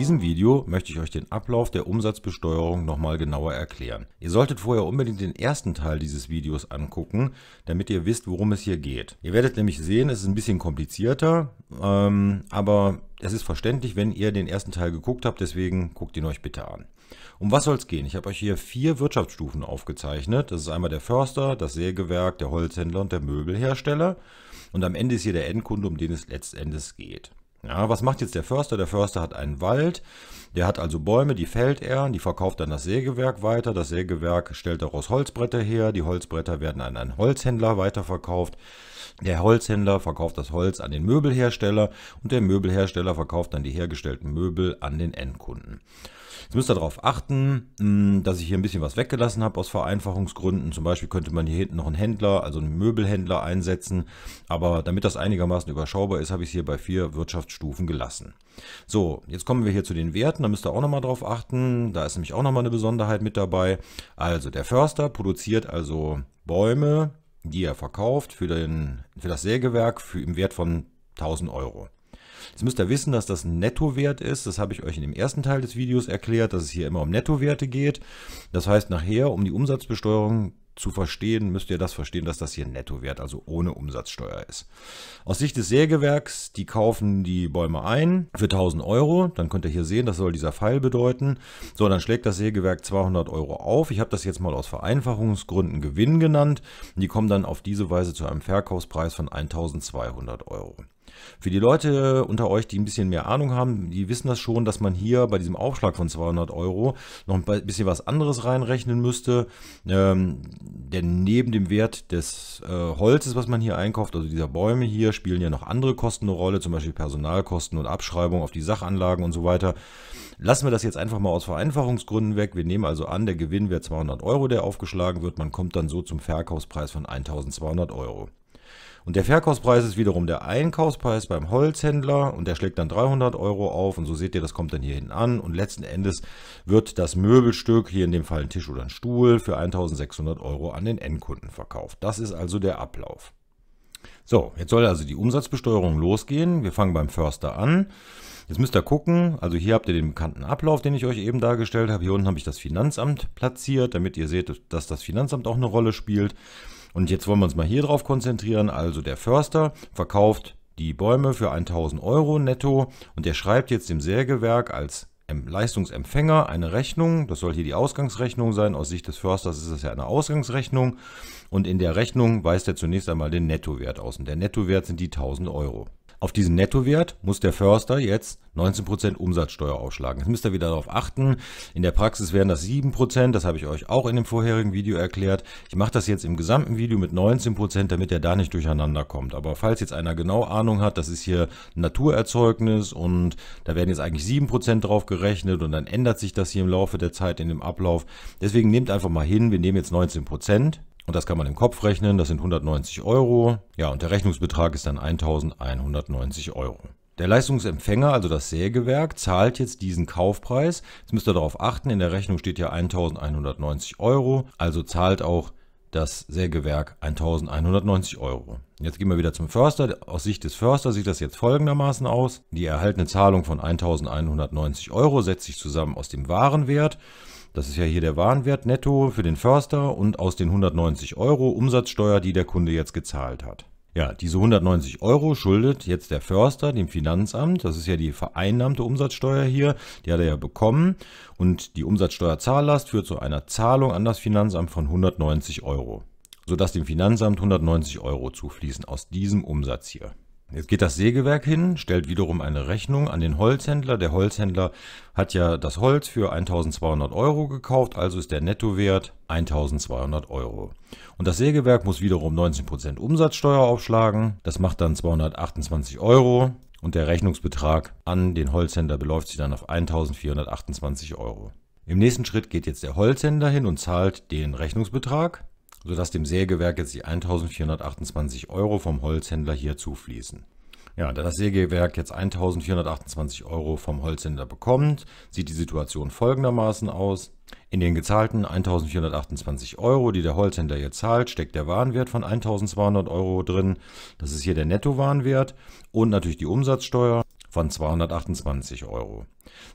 diesem Video möchte ich euch den Ablauf der Umsatzbesteuerung nochmal genauer erklären. Ihr solltet vorher unbedingt den ersten Teil dieses Videos angucken, damit ihr wisst, worum es hier geht. Ihr werdet nämlich sehen, es ist ein bisschen komplizierter, ähm, aber es ist verständlich, wenn ihr den ersten Teil geguckt habt, deswegen guckt ihn euch bitte an. Um was soll es gehen? Ich habe euch hier vier Wirtschaftsstufen aufgezeichnet. Das ist einmal der Förster, das Sägewerk, der Holzhändler und der Möbelhersteller. Und am Ende ist hier der Endkunde, um den es letztendlich geht. Ja, was macht jetzt der Förster? Der Förster hat einen Wald, der hat also Bäume, die fällt er, die verkauft dann das Sägewerk weiter, das Sägewerk stellt daraus Holzbretter her, die Holzbretter werden an einen Holzhändler weiterverkauft, der Holzhändler verkauft das Holz an den Möbelhersteller und der Möbelhersteller verkauft dann die hergestellten Möbel an den Endkunden. Jetzt müsst ihr darauf achten, hm, dass ich hier ein bisschen was weggelassen habe aus Vereinfachungsgründen. Zum Beispiel könnte man hier hinten noch einen Händler, also einen Möbelhändler einsetzen. Aber damit das einigermaßen überschaubar ist, habe ich es hier bei vier Wirtschaftsstufen gelassen. So, jetzt kommen wir hier zu den Werten. Da müsst ihr auch nochmal drauf achten. Da ist nämlich auch nochmal eine Besonderheit mit dabei. Also der Förster produziert also Bäume, die er verkauft für, den, für das Sägewerk für, im Wert von 1000 Euro. Jetzt müsst ihr wissen, dass das ein Nettowert ist. Das habe ich euch in dem ersten Teil des Videos erklärt, dass es hier immer um Nettowerte geht. Das heißt, nachher, um die Umsatzbesteuerung zu verstehen, müsst ihr das verstehen, dass das hier ein Nettowert, also ohne Umsatzsteuer ist. Aus Sicht des Sägewerks, die kaufen die Bäume ein für 1000 Euro. Dann könnt ihr hier sehen, das soll dieser Pfeil bedeuten. So, dann schlägt das Sägewerk 200 Euro auf. Ich habe das jetzt mal aus Vereinfachungsgründen Gewinn genannt. Die kommen dann auf diese Weise zu einem Verkaufspreis von 1200 Euro. Für die Leute unter euch, die ein bisschen mehr Ahnung haben, die wissen das schon, dass man hier bei diesem Aufschlag von 200 Euro noch ein bisschen was anderes reinrechnen müsste. Ähm, denn neben dem Wert des äh, Holzes, was man hier einkauft, also dieser Bäume hier, spielen ja noch andere Kosten eine Rolle, zum Beispiel Personalkosten und Abschreibung auf die Sachanlagen und so weiter. Lassen wir das jetzt einfach mal aus Vereinfachungsgründen weg. Wir nehmen also an, der Gewinn wäre 200 Euro, der aufgeschlagen wird. Man kommt dann so zum Verkaufspreis von 1200 Euro. Und der Verkaufspreis ist wiederum der Einkaufspreis beim Holzhändler und der schlägt dann 300 Euro auf und so seht ihr, das kommt dann hier hinten an und letzten Endes wird das Möbelstück, hier in dem Fall ein Tisch oder ein Stuhl, für 1600 Euro an den Endkunden verkauft. Das ist also der Ablauf. So, jetzt soll also die Umsatzbesteuerung losgehen. Wir fangen beim Förster an. Jetzt müsst ihr gucken, also hier habt ihr den bekannten Ablauf, den ich euch eben dargestellt habe. Hier unten habe ich das Finanzamt platziert, damit ihr seht, dass das Finanzamt auch eine Rolle spielt. Und jetzt wollen wir uns mal hier drauf konzentrieren. Also der Förster verkauft die Bäume für 1000 Euro netto und er schreibt jetzt dem Sägewerk als Leistungsempfänger eine Rechnung. Das soll hier die Ausgangsrechnung sein. Aus Sicht des Försters ist das ja eine Ausgangsrechnung. Und in der Rechnung weist er zunächst einmal den Nettowert aus. Und der Nettowert sind die 1000 Euro. Auf diesen Nettowert muss der Förster jetzt 19% Umsatzsteuer aufschlagen. Jetzt müsst ihr wieder darauf achten. In der Praxis wären das 7%, das habe ich euch auch in dem vorherigen Video erklärt. Ich mache das jetzt im gesamten Video mit 19%, damit er da nicht durcheinander kommt. Aber falls jetzt einer genau Ahnung hat, das ist hier ein Naturerzeugnis und da werden jetzt eigentlich 7% drauf gerechnet und dann ändert sich das hier im Laufe der Zeit in dem Ablauf. Deswegen nehmt einfach mal hin, wir nehmen jetzt 19%. Und das kann man im Kopf rechnen, das sind 190 Euro. Ja, und der Rechnungsbetrag ist dann 1190 Euro. Der Leistungsempfänger, also das Sägewerk, zahlt jetzt diesen Kaufpreis. Jetzt müsst ihr darauf achten, in der Rechnung steht ja 1190 Euro, also zahlt auch das Sägewerk 1190 Euro. Jetzt gehen wir wieder zum Förster. Aus Sicht des Försters sieht das jetzt folgendermaßen aus. Die erhaltene Zahlung von 1190 Euro setzt sich zusammen aus dem Warenwert das ist ja hier der Warenwert netto für den Förster und aus den 190 Euro Umsatzsteuer, die der Kunde jetzt gezahlt hat. Ja, diese 190 Euro schuldet jetzt der Förster dem Finanzamt. Das ist ja die vereinnahmte Umsatzsteuer hier. Die hat er ja bekommen. Und die Umsatzsteuerzahllast führt zu einer Zahlung an das Finanzamt von 190 Euro, sodass dem Finanzamt 190 Euro zufließen aus diesem Umsatz hier. Jetzt geht das Sägewerk hin, stellt wiederum eine Rechnung an den Holzhändler. Der Holzhändler hat ja das Holz für 1200 Euro gekauft, also ist der Nettowert 1200 Euro. Und das Sägewerk muss wiederum 19% Umsatzsteuer aufschlagen. Das macht dann 228 Euro und der Rechnungsbetrag an den Holzhändler beläuft sich dann auf 1428 Euro. Im nächsten Schritt geht jetzt der Holzhändler hin und zahlt den Rechnungsbetrag sodass dem Sägewerk jetzt die 1428 Euro vom Holzhändler hier zufließen. Ja, da das Sägewerk jetzt 1428 Euro vom Holzhändler bekommt, sieht die Situation folgendermaßen aus. In den gezahlten 1428 Euro, die der Holzhändler jetzt zahlt, steckt der Warenwert von 1200 Euro drin. Das ist hier der Nettowarenwert und natürlich die Umsatzsteuer von 228 Euro.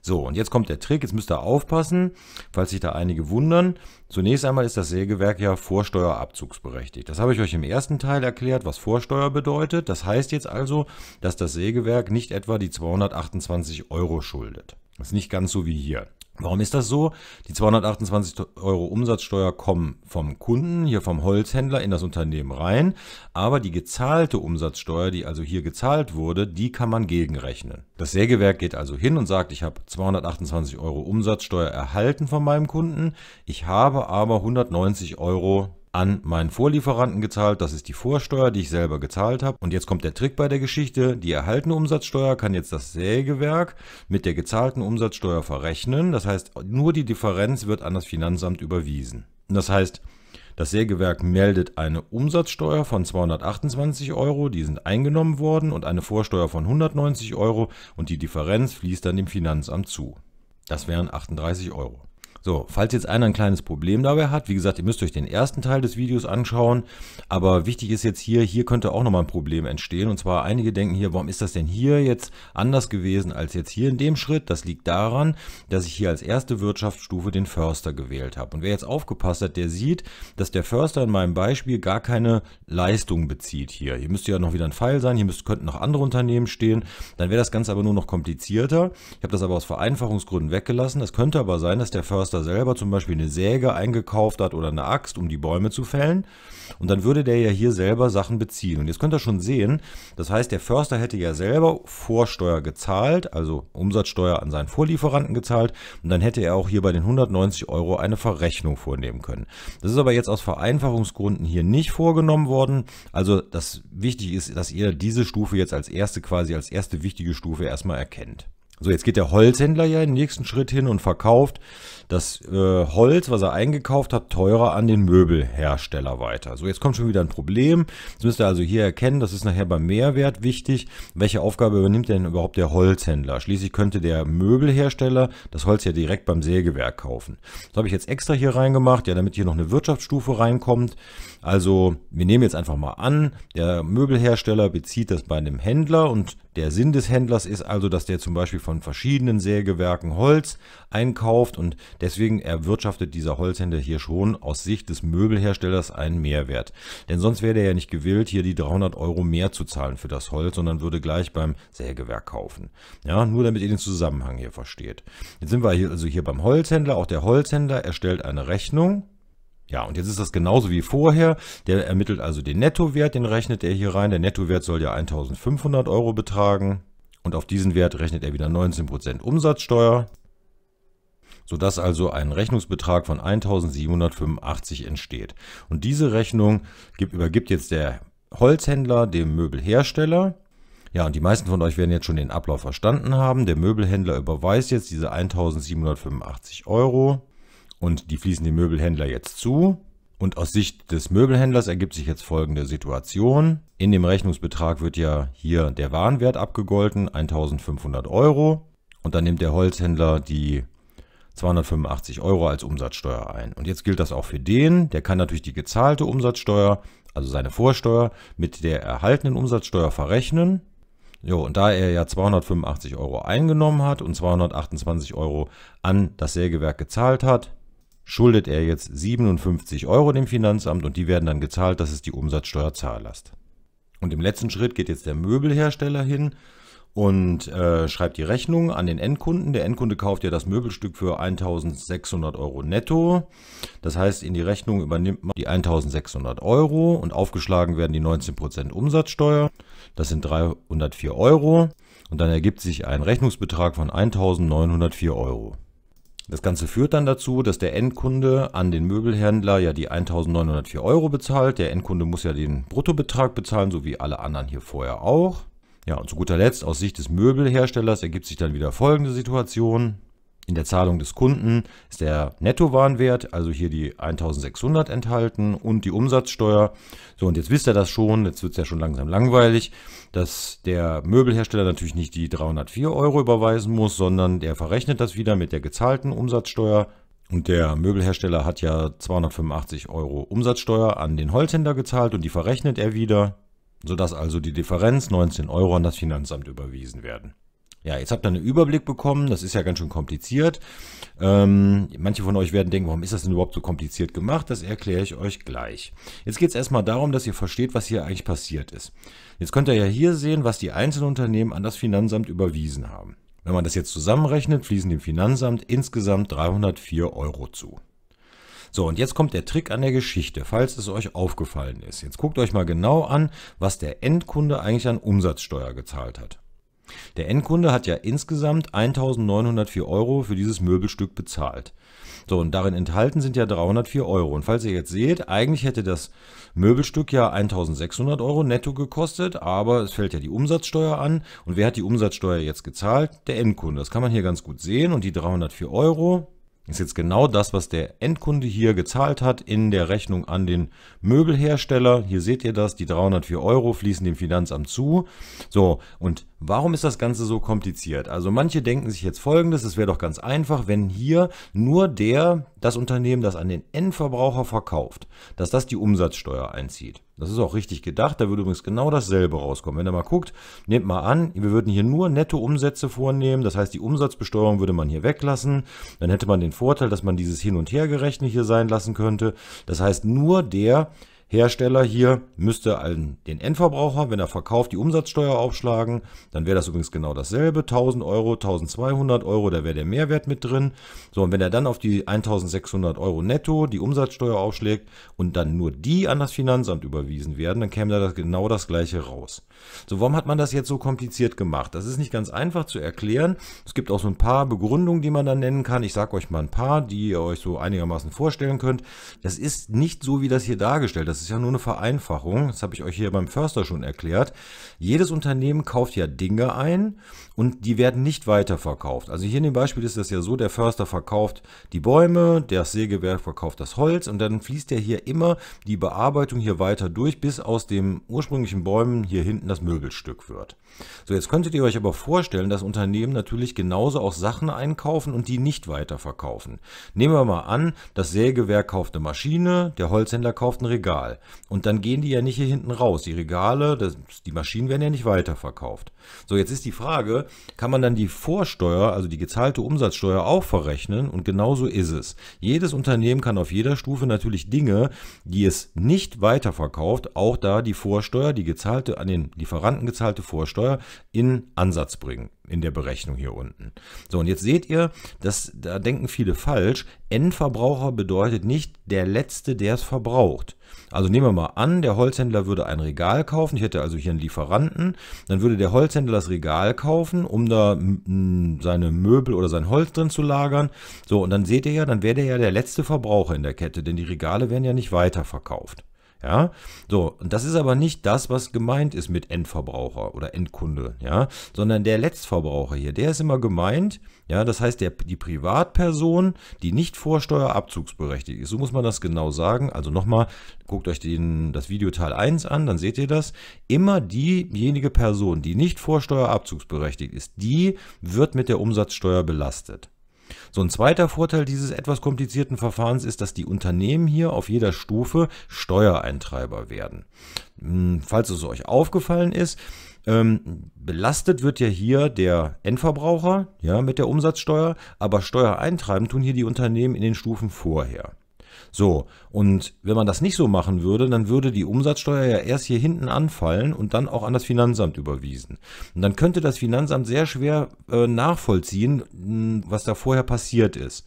So, und jetzt kommt der Trick. Jetzt müsst ihr aufpassen, falls sich da einige wundern. Zunächst einmal ist das Sägewerk ja vorsteuerabzugsberechtigt. Das habe ich euch im ersten Teil erklärt, was Vorsteuer bedeutet. Das heißt jetzt also, dass das Sägewerk nicht etwa die 228 Euro schuldet. Das ist nicht ganz so wie hier. Warum ist das so? Die 228 Euro Umsatzsteuer kommen vom Kunden, hier vom Holzhändler in das Unternehmen rein, aber die gezahlte Umsatzsteuer, die also hier gezahlt wurde, die kann man gegenrechnen. Das Sägewerk geht also hin und sagt, ich habe 228 Euro Umsatzsteuer erhalten von meinem Kunden, ich habe aber 190 Euro an meinen Vorlieferanten gezahlt, das ist die Vorsteuer, die ich selber gezahlt habe. Und jetzt kommt der Trick bei der Geschichte, die erhaltene Umsatzsteuer kann jetzt das Sägewerk mit der gezahlten Umsatzsteuer verrechnen, das heißt nur die Differenz wird an das Finanzamt überwiesen. Das heißt, das Sägewerk meldet eine Umsatzsteuer von 228 Euro, die sind eingenommen worden, und eine Vorsteuer von 190 Euro und die Differenz fließt dann dem Finanzamt zu. Das wären 38 Euro. So, falls jetzt einer ein kleines Problem dabei hat, wie gesagt, ihr müsst euch den ersten Teil des Videos anschauen, aber wichtig ist jetzt hier, hier könnte auch nochmal ein Problem entstehen und zwar einige denken hier, warum ist das denn hier jetzt anders gewesen als jetzt hier in dem Schritt? Das liegt daran, dass ich hier als erste Wirtschaftsstufe den Förster gewählt habe. Und wer jetzt aufgepasst hat, der sieht, dass der Förster in meinem Beispiel gar keine Leistung bezieht hier. Hier müsste ja noch wieder ein Pfeil sein, hier müsst, könnten noch andere Unternehmen stehen, dann wäre das Ganze aber nur noch komplizierter. Ich habe das aber aus Vereinfachungsgründen weggelassen. Es könnte aber sein, dass der Förster Förster selber zum Beispiel eine Säge eingekauft hat oder eine Axt, um die Bäume zu fällen. Und dann würde der ja hier selber Sachen beziehen. Und jetzt könnt ihr schon sehen, das heißt, der Förster hätte ja selber Vorsteuer gezahlt, also Umsatzsteuer an seinen Vorlieferanten gezahlt. Und dann hätte er auch hier bei den 190 Euro eine Verrechnung vornehmen können. Das ist aber jetzt aus Vereinfachungsgründen hier nicht vorgenommen worden. Also das wichtig ist, dass ihr diese Stufe jetzt als erste quasi als erste wichtige Stufe erstmal erkennt. So, jetzt geht der Holzhändler ja den nächsten Schritt hin und verkauft das äh, Holz, was er eingekauft hat, teurer an den Möbelhersteller weiter. So, jetzt kommt schon wieder ein Problem. Das müsst ihr also hier erkennen, das ist nachher beim Mehrwert wichtig. Welche Aufgabe übernimmt denn überhaupt der Holzhändler? Schließlich könnte der Möbelhersteller das Holz ja direkt beim Sägewerk kaufen. Das habe ich jetzt extra hier reingemacht, ja, damit hier noch eine Wirtschaftsstufe reinkommt. Also wir nehmen jetzt einfach mal an, der Möbelhersteller bezieht das bei einem Händler und der Sinn des Händlers ist also, dass der zum Beispiel von verschiedenen Sägewerken Holz einkauft und deswegen erwirtschaftet dieser Holzhändler hier schon aus Sicht des Möbelherstellers einen Mehrwert. Denn sonst wäre er ja nicht gewillt, hier die 300 Euro mehr zu zahlen für das Holz, sondern würde gleich beim Sägewerk kaufen. Ja, nur damit ihr den Zusammenhang hier versteht. Jetzt sind wir hier also hier beim Holzhändler. Auch der Holzhändler erstellt eine Rechnung ja, und jetzt ist das genauso wie vorher. Der ermittelt also den Nettowert, den rechnet er hier rein. Der Nettowert soll ja 1500 Euro betragen. Und auf diesen Wert rechnet er wieder 19% Umsatzsteuer, sodass also ein Rechnungsbetrag von 1785 entsteht. Und diese Rechnung gibt, übergibt jetzt der Holzhändler dem Möbelhersteller. Ja, und die meisten von euch werden jetzt schon den Ablauf verstanden haben. Der Möbelhändler überweist jetzt diese 1785 Euro und die fließen dem Möbelhändler jetzt zu. Und aus Sicht des Möbelhändlers ergibt sich jetzt folgende Situation. In dem Rechnungsbetrag wird ja hier der Warenwert abgegolten, 1500 Euro. Und dann nimmt der Holzhändler die 285 Euro als Umsatzsteuer ein. Und jetzt gilt das auch für den, der kann natürlich die gezahlte Umsatzsteuer, also seine Vorsteuer, mit der erhaltenen Umsatzsteuer verrechnen. Jo, und da er ja 285 Euro eingenommen hat und 228 Euro an das Sägewerk gezahlt hat, schuldet er jetzt 57 Euro dem Finanzamt und die werden dann gezahlt, das ist die Umsatzsteuerzahllast. Und im letzten Schritt geht jetzt der Möbelhersteller hin und äh, schreibt die Rechnung an den Endkunden. Der Endkunde kauft ja das Möbelstück für 1600 Euro netto. Das heißt, in die Rechnung übernimmt man die 1600 Euro und aufgeschlagen werden die 19% Umsatzsteuer. Das sind 304 Euro und dann ergibt sich ein Rechnungsbetrag von 1904 Euro. Das Ganze führt dann dazu, dass der Endkunde an den Möbelhändler ja die 1904 Euro bezahlt. Der Endkunde muss ja den Bruttobetrag bezahlen, so wie alle anderen hier vorher auch. Ja, und zu guter Letzt, aus Sicht des Möbelherstellers ergibt sich dann wieder folgende Situation. In der Zahlung des Kunden ist der Nettowarenwert, also hier die 1600 enthalten und die Umsatzsteuer. So, und jetzt wisst ihr das schon, jetzt wird es ja schon langsam langweilig, dass der Möbelhersteller natürlich nicht die 304 Euro überweisen muss, sondern der verrechnet das wieder mit der gezahlten Umsatzsteuer. Und der Möbelhersteller hat ja 285 Euro Umsatzsteuer an den Holzhändler gezahlt und die verrechnet er wieder, sodass also die Differenz 19 Euro an das Finanzamt überwiesen werden. Ja, jetzt habt ihr einen Überblick bekommen. Das ist ja ganz schön kompliziert. Ähm, manche von euch werden denken, warum ist das denn überhaupt so kompliziert gemacht? Das erkläre ich euch gleich. Jetzt geht es erstmal darum, dass ihr versteht, was hier eigentlich passiert ist. Jetzt könnt ihr ja hier sehen, was die einzelnen Unternehmen an das Finanzamt überwiesen haben. Wenn man das jetzt zusammenrechnet, fließen dem Finanzamt insgesamt 304 Euro zu. So, und jetzt kommt der Trick an der Geschichte, falls es euch aufgefallen ist. Jetzt guckt euch mal genau an, was der Endkunde eigentlich an Umsatzsteuer gezahlt hat. Der Endkunde hat ja insgesamt 1904 Euro für dieses Möbelstück bezahlt. So, und darin enthalten sind ja 304 Euro. Und falls ihr jetzt seht, eigentlich hätte das Möbelstück ja 1600 Euro netto gekostet, aber es fällt ja die Umsatzsteuer an. Und wer hat die Umsatzsteuer jetzt gezahlt? Der Endkunde. Das kann man hier ganz gut sehen. Und die 304 Euro ist jetzt genau das, was der Endkunde hier gezahlt hat in der Rechnung an den Möbelhersteller. Hier seht ihr das, die 304 Euro fließen dem Finanzamt zu. So, und Warum ist das Ganze so kompliziert? Also manche denken sich jetzt folgendes, es wäre doch ganz einfach, wenn hier nur der, das Unternehmen, das an den Endverbraucher verkauft, dass das die Umsatzsteuer einzieht. Das ist auch richtig gedacht, da würde übrigens genau dasselbe rauskommen. Wenn ihr mal guckt, nehmt mal an, wir würden hier nur netto Umsätze vornehmen, das heißt die Umsatzbesteuerung würde man hier weglassen, dann hätte man den Vorteil, dass man dieses Hin- und Hergerechnet hier sein lassen könnte. Das heißt nur der, Hersteller hier müsste an den Endverbraucher, wenn er verkauft, die Umsatzsteuer aufschlagen. Dann wäre das übrigens genau dasselbe. 1000 Euro, 1200 Euro, da wäre der Mehrwert mit drin. So, und wenn er dann auf die 1600 Euro netto die Umsatzsteuer aufschlägt und dann nur die an das Finanzamt überwiesen werden, dann käme da das, genau das gleiche raus. So, warum hat man das jetzt so kompliziert gemacht? Das ist nicht ganz einfach zu erklären. Es gibt auch so ein paar Begründungen, die man da nennen kann. Ich sage euch mal ein paar, die ihr euch so einigermaßen vorstellen könnt. Das ist nicht so, wie das hier dargestellt. ist ist ja nur eine Vereinfachung. Das habe ich euch hier beim Förster schon erklärt. Jedes Unternehmen kauft ja Dinge ein und die werden nicht weiterverkauft. Also hier in dem Beispiel ist das ja so, der Förster verkauft die Bäume, das Sägewerk verkauft das Holz und dann fließt ja hier immer die Bearbeitung hier weiter durch, bis aus dem ursprünglichen Bäumen hier hinten das Möbelstück wird. So, jetzt könntet ihr euch aber vorstellen, dass Unternehmen natürlich genauso auch Sachen einkaufen und die nicht weiterverkaufen. Nehmen wir mal an, das Sägewerk kauft eine Maschine, der Holzhändler kauft ein Regal und dann gehen die ja nicht hier hinten raus. Die Regale, das, die Maschinen werden ja nicht weiterverkauft. So, jetzt ist die Frage, kann man dann die Vorsteuer, also die gezahlte Umsatzsteuer, auch verrechnen und genauso ist es. Jedes Unternehmen kann auf jeder Stufe natürlich Dinge, die es nicht weiterverkauft, auch da die Vorsteuer, die gezahlte, an den Lieferanten gezahlte Vorsteuer in Ansatz bringen in der Berechnung hier unten. So, und jetzt seht ihr, dass, da denken viele falsch, Endverbraucher bedeutet nicht der Letzte, der es verbraucht. Also nehmen wir mal an, der Holzhändler würde ein Regal kaufen, ich hätte also hier einen Lieferanten, dann würde der Holzhändler das Regal kaufen, um da seine Möbel oder sein Holz drin zu lagern. So, und dann seht ihr ja, dann wäre der ja der letzte Verbraucher in der Kette, denn die Regale werden ja nicht weiterverkauft. Ja, so, und das ist aber nicht das, was gemeint ist mit Endverbraucher oder Endkunde, ja, sondern der Letztverbraucher hier, der ist immer gemeint, ja, das heißt, der, die Privatperson, die nicht vorsteuerabzugsberechtigt ist, so muss man das genau sagen. Also nochmal, guckt euch den, das Video Teil 1 an, dann seht ihr das. Immer diejenige Person, die nicht vorsteuerabzugsberechtigt ist, die wird mit der Umsatzsteuer belastet. So ein zweiter Vorteil dieses etwas komplizierten Verfahrens ist, dass die Unternehmen hier auf jeder Stufe Steuereintreiber werden. Hm, falls es euch aufgefallen ist, ähm, belastet wird ja hier der Endverbraucher ja, mit der Umsatzsteuer, aber Steuereintreiben tun hier die Unternehmen in den Stufen vorher. So, und wenn man das nicht so machen würde, dann würde die Umsatzsteuer ja erst hier hinten anfallen und dann auch an das Finanzamt überwiesen. Und dann könnte das Finanzamt sehr schwer äh, nachvollziehen, was da vorher passiert ist.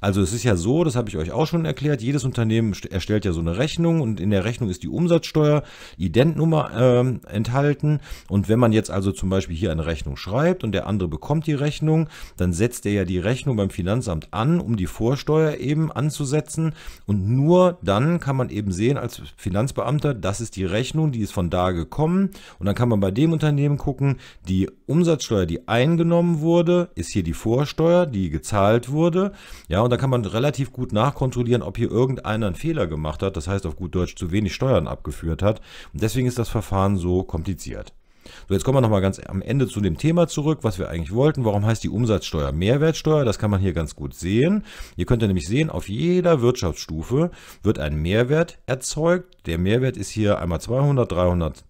Also es ist ja so, das habe ich euch auch schon erklärt, jedes Unternehmen erstellt ja so eine Rechnung und in der Rechnung ist die Umsatzsteuer, Identnummer ähm, enthalten. Und wenn man jetzt also zum Beispiel hier eine Rechnung schreibt und der andere bekommt die Rechnung, dann setzt er ja die Rechnung beim Finanzamt an, um die Vorsteuer eben anzusetzen. Und nur dann kann man eben sehen als Finanzbeamter, das ist die Rechnung, die ist von da gekommen. Und dann kann man bei dem Unternehmen gucken, die Umsatzsteuer, die eingenommen wurde, ist hier die Vorsteuer, die gezahlt wurde. Ja, und da kann man relativ gut nachkontrollieren, ob hier irgendeiner einen Fehler gemacht hat, das heißt auf gut Deutsch zu wenig Steuern abgeführt hat. Und deswegen ist das Verfahren so kompliziert. So, jetzt kommen wir nochmal ganz am Ende zu dem Thema zurück, was wir eigentlich wollten. Warum heißt die Umsatzsteuer Mehrwertsteuer? Das kann man hier ganz gut sehen. Ihr könnt ja nämlich sehen, auf jeder Wirtschaftsstufe wird ein Mehrwert erzeugt. Der Mehrwert ist hier einmal 200, 300,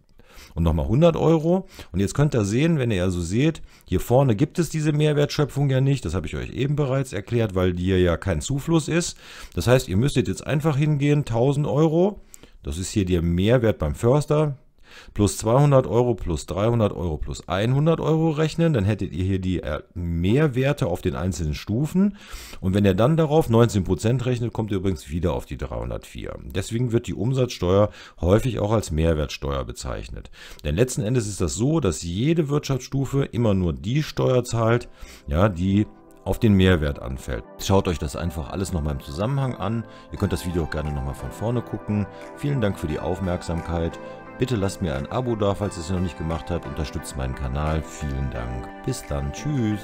und nochmal 100 Euro. Und jetzt könnt ihr sehen, wenn ihr ja so seht, hier vorne gibt es diese Mehrwertschöpfung ja nicht. Das habe ich euch eben bereits erklärt, weil die ja kein Zufluss ist. Das heißt, ihr müsstet jetzt einfach hingehen, 1000 Euro. Das ist hier der Mehrwert beim Förster plus 200 Euro plus 300 Euro plus 100 Euro rechnen, dann hättet ihr hier die äh, Mehrwerte auf den einzelnen Stufen. Und wenn ihr dann darauf 19% rechnet, kommt ihr übrigens wieder auf die 304. Deswegen wird die Umsatzsteuer häufig auch als Mehrwertsteuer bezeichnet. Denn letzten Endes ist das so, dass jede Wirtschaftsstufe immer nur die Steuer zahlt, ja, die auf den Mehrwert anfällt. Schaut euch das einfach alles nochmal im Zusammenhang an. Ihr könnt das Video auch gerne nochmal von vorne gucken. Vielen Dank für die Aufmerksamkeit. Bitte lasst mir ein Abo da, falls ihr es noch nicht gemacht habt. Unterstützt meinen Kanal. Vielen Dank. Bis dann. Tschüss.